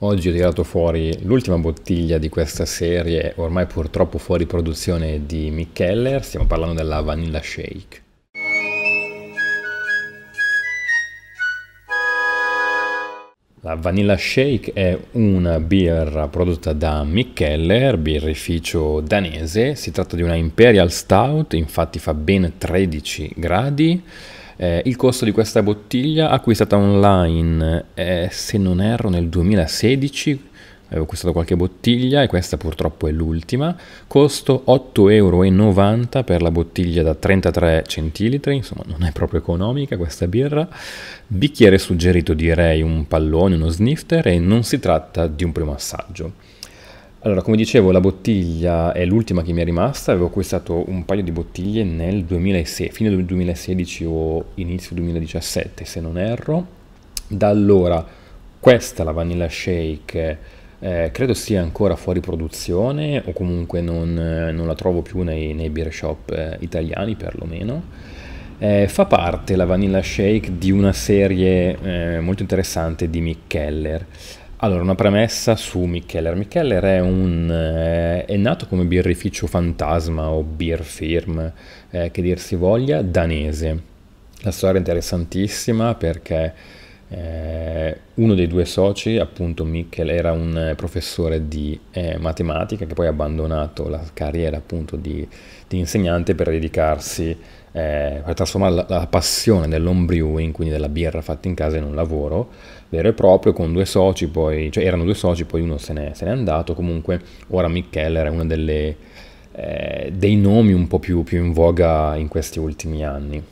Oggi ho tirato fuori l'ultima bottiglia di questa serie, ormai purtroppo fuori produzione di Micheller, stiamo parlando della Vanilla Shake. La Vanilla Shake è una birra prodotta da Micheller, birrificio danese, si tratta di una Imperial Stout, infatti fa ben 13 gradi, eh, il costo di questa bottiglia acquistata online, eh, se non erro, nel 2016 avevo acquistato qualche bottiglia e questa purtroppo è l'ultima, costo 8,90 euro per la bottiglia da 33 centilitri, insomma non è proprio economica questa birra, bicchiere suggerito direi un pallone, uno snifter e non si tratta di un primo assaggio. Allora, come dicevo, la bottiglia è l'ultima che mi è rimasta, avevo acquistato un paio di bottiglie nel 2006, fine 2016 o inizio 2017 se non erro. Da allora questa, la Vanilla Shake, eh, credo sia ancora fuori produzione o comunque non, non la trovo più nei, nei beer shop eh, italiani perlomeno. Eh, fa parte la Vanilla Shake di una serie eh, molto interessante di Mick Keller. Allora, una premessa su Micheller. Micheller è, un, eh, è nato come birrificio fantasma o beer firm, eh, che dir si voglia, danese. La storia è interessantissima perché eh, uno dei due soci, appunto Michel, era un eh, professore di eh, matematica che poi ha abbandonato la carriera appunto di, di insegnante per dedicarsi, eh, per trasformare la, la passione dell'home brewing, quindi della birra fatta in casa, in un lavoro vero e proprio con due soci, poi, cioè erano due soci, poi uno se n'è, se n'è andato, comunque ora Mick Keller è uno delle, eh, dei nomi un po' più, più in voga in questi ultimi anni.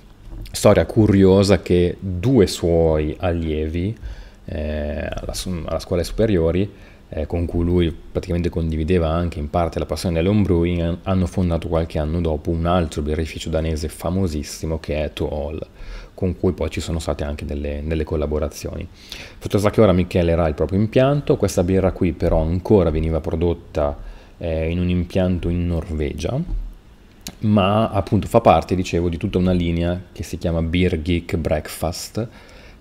Storia curiosa che due suoi allievi eh, alla, alla scuola superiori eh, con cui lui praticamente condivideva anche in parte la passione dell'homebrewing, hanno fondato qualche anno dopo un altro birrificio danese famosissimo che è To All con cui poi ci sono state anche delle, delle collaborazioni. Fotosaki ora michelerà il proprio impianto, questa birra qui però ancora veniva prodotta eh, in un impianto in Norvegia, ma appunto fa parte, dicevo, di tutta una linea che si chiama Beer Geek Breakfast,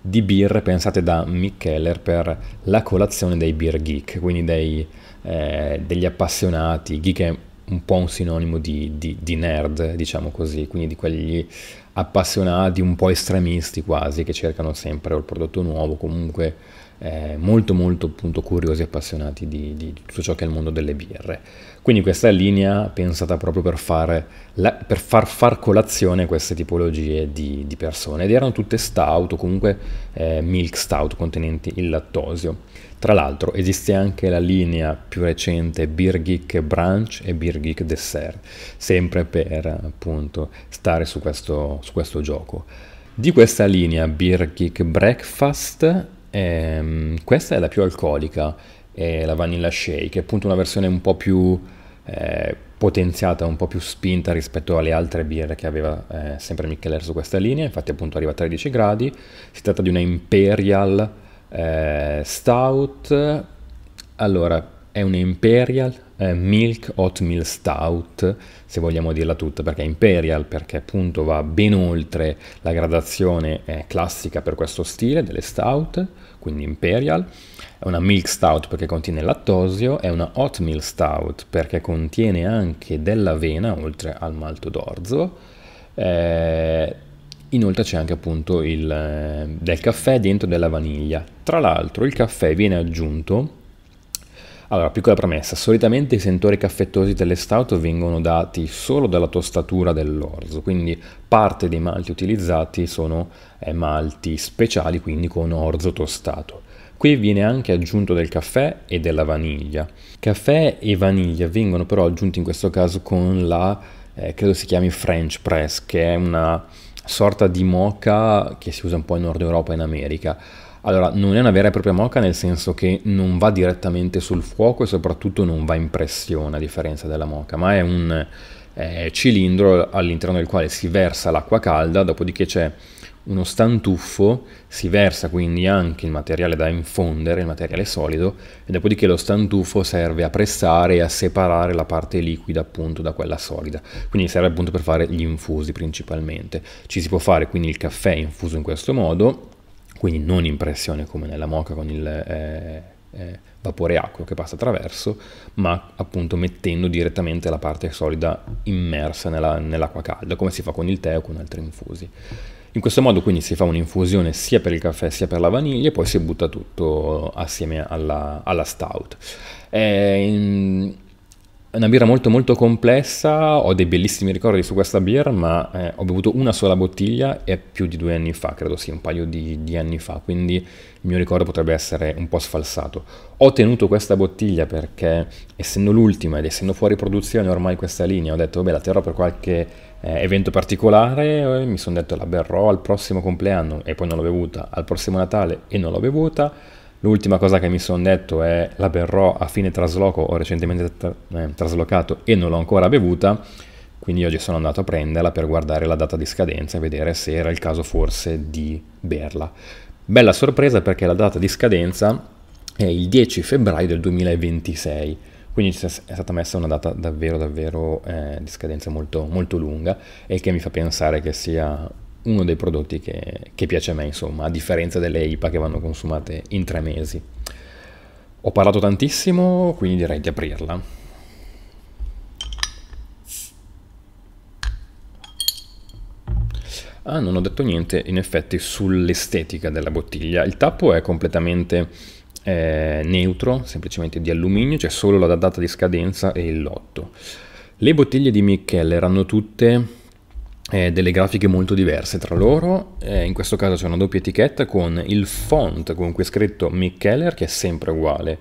di birre pensate da Mick per la colazione dei beer geek, quindi dei, eh, degli appassionati. Geek è un po' un sinonimo di, di, di, nerd, diciamo così, quindi di quegli appassionati un po' estremisti quasi che cercano sempre il prodotto nuovo comunque eh, molto molto appunto, curiosi e appassionati di, di, tutto ciò che è il mondo delle birre. Quindi questa è linea pensata proprio per, fare la, per far, far colazione queste tipologie di, di, persone ed erano tutte stout o comunque eh, milk stout contenenti il lattosio. Tra l'altro esiste anche la linea più recente Beer Geek Brunch e Beer Geek Dessert, sempre per appunto stare su questo, su questo gioco. Di questa linea Beer Geek Breakfast Ehm, questa è la più alcolica, è la vanilla shake, è appunto una versione un po' più eh, potenziata, un po' più spinta rispetto alle altre birre che aveva eh, sempre Micheler su questa linea, infatti appunto arriva a 13 gradi, si tratta di una Imperial eh, Stout, allora è un Imperial eh, milk oatmeal stout, se vogliamo dirla tutta, perché è imperial, perché appunto va ben oltre la gradazione eh, classica per questo stile delle stout, quindi imperial, è una milk stout perché contiene lattosio, è una oatmeal stout perché contiene anche dell'avena oltre al malto d'orzo. Eh, Inoltre c'è anche appunto il, eh, del caffè dentro della vaniglia. Tra l'altro il caffè viene aggiunto allora, piccola premessa, solitamente i sentori caffettosi delle stout vengono dati solo dalla tostatura dell'orzo, quindi parte dei malti utilizzati sono eh, malti speciali, quindi con orzo tostato. Qui viene anche aggiunto del caffè e della vaniglia. Caffè e vaniglia vengono però aggiunti in questo caso con la, eh, credo si chiami French press, che è una sorta di mocha che si usa un po' in Nord Europa e in America. Allora, non è una vera e propria moca nel senso che non va direttamente sul fuoco e soprattutto non va in pressione a differenza della moca, ma è un eh, cilindro all'interno del quale si versa l'acqua calda, dopodiché c'è uno stantuffo si versa quindi anche il materiale da infondere, il materiale solido, e dopodiché lo stantuffo serve a pressare e a separare la parte liquida appunto da quella solida. Quindi serve appunto per fare gli infusi principalmente. Ci si può fare quindi il caffè infuso in questo modo, quindi non in pressione come nella moca con il... Eh, eh, vapore acqueo che passa attraverso, ma appunto mettendo direttamente la parte solida immersa nella, nell'acqua calda, come si fa con il tè o con altri infusi. In questo modo quindi si fa un'infusione sia per il caffè sia per la vaniglia e poi si butta tutto assieme alla, alla stout. È mm, una birra molto molto complessa, ho dei bellissimi ricordi su questa birra, ma eh, ho bevuto una sola bottiglia e più di due anni fa, credo sia sì, un paio di, di anni fa, quindi il mio ricordo potrebbe essere un po' sfalsato. Ho tenuto questa bottiglia perché, essendo l'ultima ed essendo fuori produzione ormai questa linea, ho detto, vabbè, la terrò per qualche eh, evento particolare, eh, mi sono detto la berrò al prossimo compleanno e poi non l'ho bevuta, al prossimo Natale e non l'ho bevuta. L'ultima cosa che mi sono detto è la berrò a fine trasloco, ho recentemente tra- eh, traslocato e non l'ho ancora bevuta quindi oggi sono andato a prenderla per guardare la data di scadenza e vedere se era il caso forse di berla. Bella sorpresa perché la data di scadenza è il 10 febbraio del 2026, quindi è stata messa una data davvero davvero eh, di scadenza molto, molto lunga e che mi fa pensare che sia uno dei prodotti che, che piace a me, insomma, a differenza delle IPA che vanno consumate in tre mesi. Ho parlato tantissimo, quindi direi di aprirla. Ah, non ho detto niente in effetti sull'estetica della bottiglia. Il tappo è completamente eh, neutro, semplicemente di alluminio, c'è cioè solo la data di scadenza e il lotto. Le bottiglie di Michele erano tutte eh, delle grafiche molto diverse tra loro, eh, in questo caso c'è una doppia etichetta con il font con cui è scritto Micheller che è sempre uguale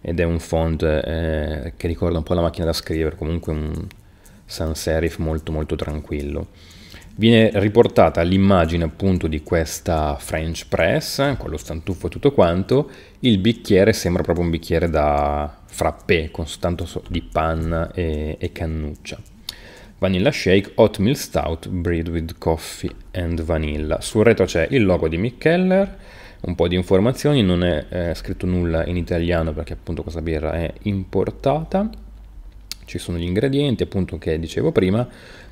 ed è un font eh, che ricorda un po' la macchina da scrivere, comunque un sans serif molto molto tranquillo. Viene riportata l'immagine appunto di questa French press, con lo stantuffo e tutto quanto, il bicchiere sembra proprio un bicchiere da frappè con soltanto di panna e, e cannuccia. Vanilla Shake Oatmeal Stout Breed with Coffee and Vanilla. Sul retro c'è il logo di Micheller, un po' di informazioni, non è eh, scritto nulla in italiano perché appunto questa birra è importata. Ci sono gli ingredienti appunto che dicevo prima,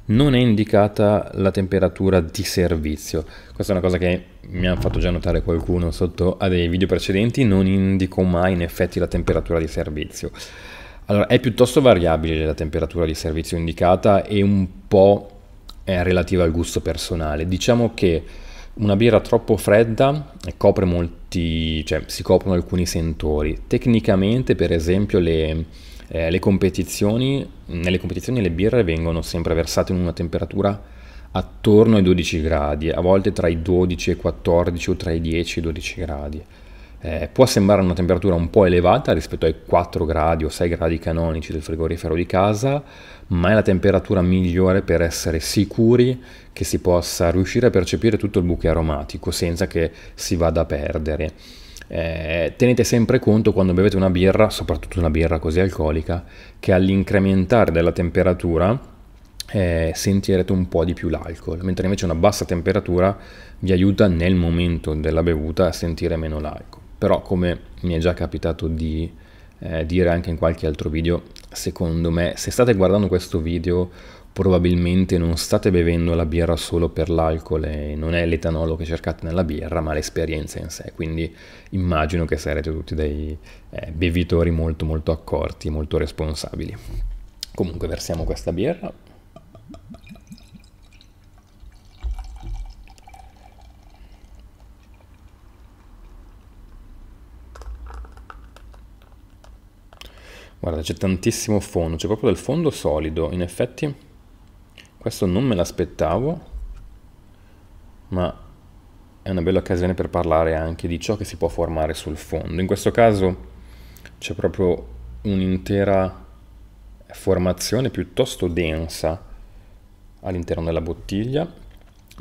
non è indicata la temperatura di servizio. Questa è una cosa che mi ha fatto già notare qualcuno sotto a dei video precedenti, non indico mai in effetti la temperatura di servizio. Allora, è piuttosto variabile la temperatura di servizio indicata e un po' è relativa al gusto personale. Diciamo che una birra troppo fredda copre molti, cioè si coprono alcuni sentori. Tecnicamente, per esempio, le eh, le competizioni, nelle competizioni le birre vengono sempre versate in una temperatura attorno ai 12 gradi, a volte tra i 12 e i 14 o tra i 10 e i 12 gradi. Eh, può sembrare una temperatura un po' elevata rispetto ai 4 gradi o 6 gradi canonici del frigorifero di casa, ma è la temperatura migliore per essere sicuri che si possa riuscire a percepire tutto il buco aromatico senza che si vada a perdere eh, tenete sempre conto quando bevete una birra, soprattutto una birra così alcolica, che all'incrementare della temperatura eh, sentirete un po' di più l'alcol, mentre invece una bassa temperatura vi aiuta nel momento della bevuta a sentire meno l'alcol. Però come mi è già capitato di eh, dire anche in qualche altro video, secondo me se state guardando questo video probabilmente non state bevendo la birra solo per l'alcol e non è l'etanolo che cercate nella birra, ma l'esperienza in sé. Quindi immagino che sarete tutti dei eh, bevitori molto molto accorti, molto responsabili. Comunque versiamo questa birra. Guarda, c'è tantissimo fondo, c'è proprio del fondo solido, in effetti questo non me l'aspettavo, ma è una bella occasione per parlare anche di ciò che si può formare sul fondo. In questo caso c'è proprio un'intera formazione piuttosto densa all'interno della bottiglia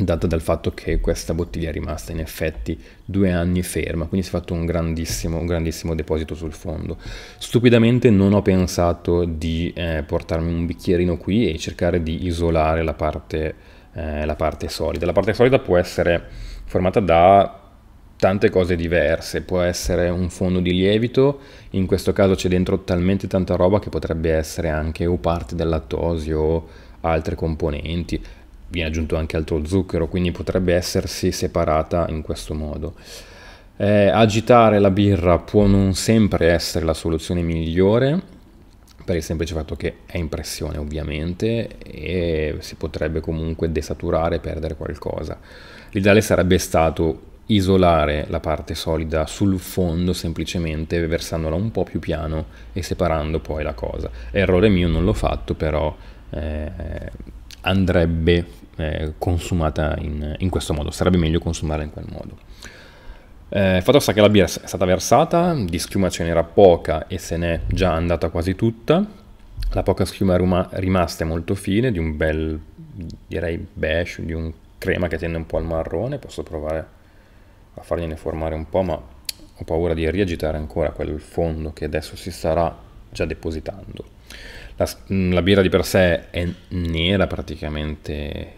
data dal fatto che questa bottiglia è rimasta in effetti due anni ferma, quindi si è fatto un grandissimo, un grandissimo deposito sul fondo. Stupidamente non ho pensato di eh, portarmi un bicchierino qui e cercare di isolare la parte, eh, la parte solida. La parte solida può essere formata da tante cose diverse, può essere un fondo di lievito, in questo caso c'è dentro talmente tanta roba che potrebbe essere anche o parte del lattosio o altre componenti, viene aggiunto anche altro zucchero, quindi potrebbe essersi separata in questo modo. Eh, agitare la birra può non sempre essere la soluzione migliore, per il semplice fatto che è in pressione ovviamente e si potrebbe comunque desaturare e perdere qualcosa. L'ideale sarebbe stato isolare la parte solida sul fondo semplicemente versandola un po' più piano e separando poi la cosa. Errore mio, non l'ho fatto però... Eh, andrebbe eh, consumata in, in, questo modo, sarebbe meglio consumarla in quel modo. Eh, fatto sta che la birra è stata versata, di schiuma ce n'era poca e se n'è già andata quasi tutta, la poca schiuma rimasta è molto fine, di un bel, direi beige, di un crema che tende un po' al marrone, posso provare a fargliene formare un po', ma ho paura di riagitare ancora quel fondo che adesso si starà già depositando. La, mm, la, birra di per sé è nera praticamente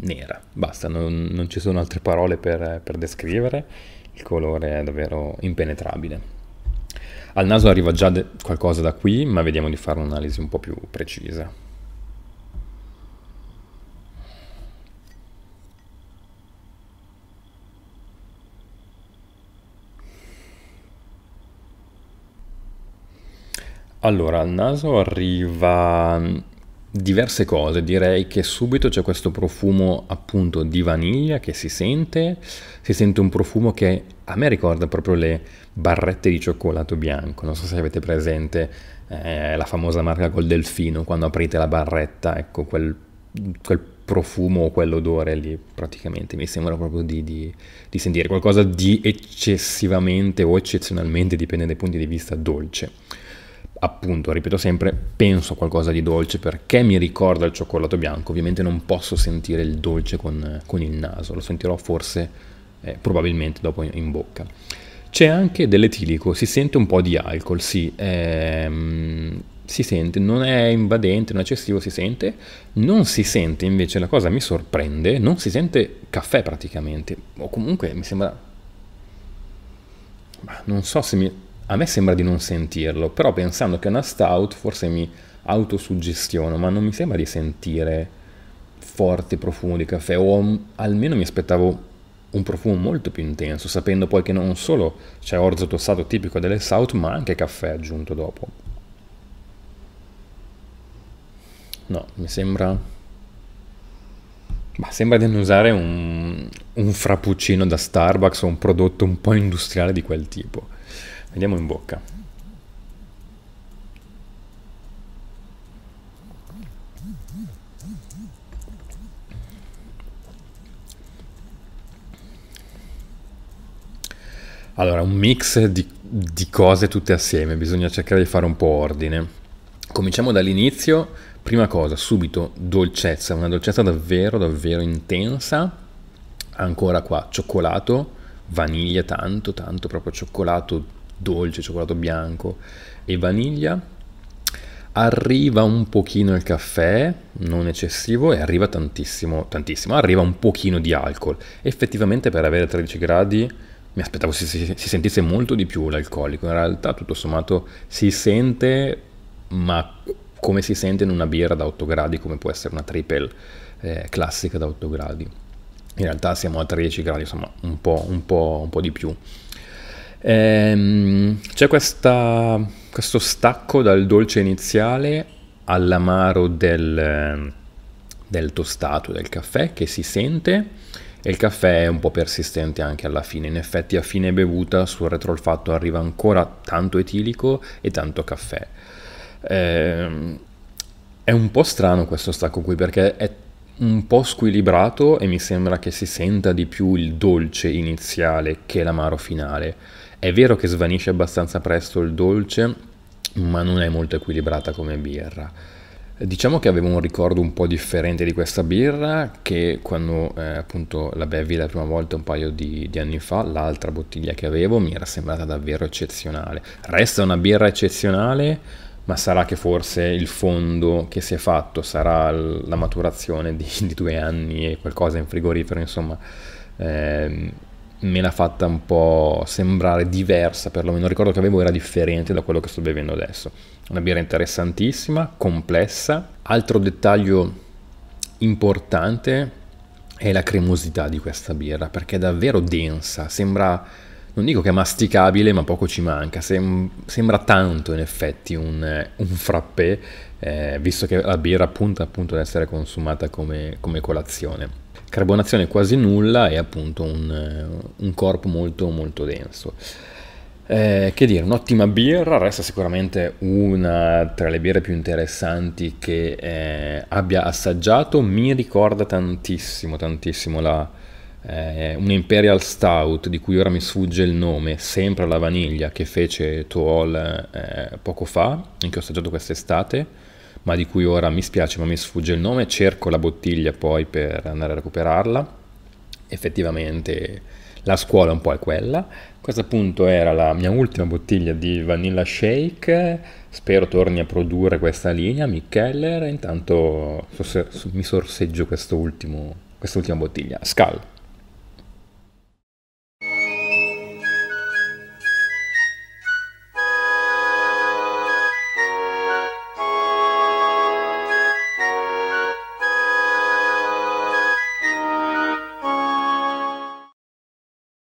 nera, basta, non, non ci sono altre parole per, per descrivere, il colore è davvero impenetrabile. Al naso arriva già qualcosa da qui, ma vediamo di fare un'analisi un po' più precisa. Allora, al naso arriva mm, diverse cose, direi che subito c'è questo profumo appunto di vaniglia che si sente, si sente un profumo che a me ricorda proprio le barrette di cioccolato bianco, non so se avete presente eh, la famosa marca col delfino, quando aprite la barretta, ecco quel, quel profumo o quell'odore lì praticamente mi sembra proprio di, di, di sentire qualcosa di eccessivamente o eccezionalmente, dipende dai punti di vista, dolce appunto, ripeto sempre, penso a qualcosa di dolce perché mi ricorda il cioccolato bianco. Ovviamente non posso sentire il dolce con, con il naso, lo sentirò forse, eh, probabilmente dopo in, in, bocca. C'è anche dell'etilico, si sente un po' di alcol, sì, ehm, si sente, non è invadente, non è eccessivo, si sente, non si sente invece, la cosa mi sorprende, non si sente caffè praticamente, o comunque mi sembra... Non so se mi a me sembra di non sentirlo, però pensando che è una stout forse mi autosuggestiono, ma non mi sembra di sentire forte profumo di caffè, o almeno mi aspettavo un profumo molto più intenso, sapendo poi che non solo c'è orzo tossato tipico delle South, ma anche caffè aggiunto dopo. No, mi sembra... Ma sembra di annusare un, un frappuccino da Starbucks o un prodotto un po' industriale di quel tipo. Vediamo in bocca. Allora, un mix di, di cose tutte assieme, bisogna cercare di fare un po' ordine. Cominciamo dall'inizio, prima cosa, subito dolcezza, una dolcezza davvero, davvero intensa, ancora qua cioccolato, vaniglia tanto, tanto proprio cioccolato dolce, cioccolato bianco e vaniglia. Arriva un pochino il caffè, non eccessivo, e arriva tantissimo, tantissimo, arriva un pochino di alcol. Effettivamente per avere 13 gradi mi aspettavo si, si, si sentisse molto di più l'alcolico, in realtà tutto sommato si sente, ma come si sente in una birra da 8 gradi, come può essere una triple eh, classica da 8 gradi. In realtà siamo a 13 gradi, insomma un po', un po', un po di più. Ehm, c'è questa, questo stacco dal dolce iniziale all'amaro del, del tostato, del caffè, che si sente e il caffè è un po' persistente anche alla fine. In effetti a fine bevuta sul retrolfatto arriva ancora tanto etilico e tanto caffè. Eh, è un po' strano questo stacco qui perché è un po' squilibrato e mi sembra che si senta di più il dolce iniziale che l'amaro finale. È vero che svanisce abbastanza presto il dolce, ma non è molto equilibrata come birra. Diciamo che avevo un ricordo un po' differente di questa birra che quando eh, appunto la bevi la prima volta un paio di, di, anni fa, l'altra bottiglia che avevo mi era sembrata davvero eccezionale. Resta una birra eccezionale, ma sarà che forse il fondo che si è fatto sarà la maturazione di, di due anni e qualcosa in frigorifero, insomma, eh, me l'ha fatta un po' sembrare diversa, perlomeno ricordo che avevo era differente da quello che sto bevendo adesso. Una birra interessantissima, complessa. Altro dettaglio importante è la cremosità di questa birra, perché è davvero densa, sembra non dico che è masticabile, ma poco ci manca. Sem sembra tanto, in effetti, un, eh, un frappè, eh, visto che la birra punta appunto ad essere consumata come, come colazione. Carbonazione quasi nulla e appunto un, eh, un corpo molto molto denso. Eh, che dire, un'ottima birra, resta sicuramente una tra le birre più interessanti che eh, abbia assaggiato, mi ricorda tantissimo, tantissimo la, eh, un Imperial Stout di cui ora mi sfugge il nome, sempre alla vaniglia che fece Tool eh, poco fa, che ho assaggiato quest'estate, ma di cui ora mi spiace ma mi sfugge il nome, cerco la bottiglia poi per andare a recuperarla. Effettivamente la scuola un po' è quella. Questa appunto era la mia ultima bottiglia di Vanilla Shake, spero torni a produrre questa linea, Micheller, intanto mi sorseggio quest'ultima bottiglia. Scal.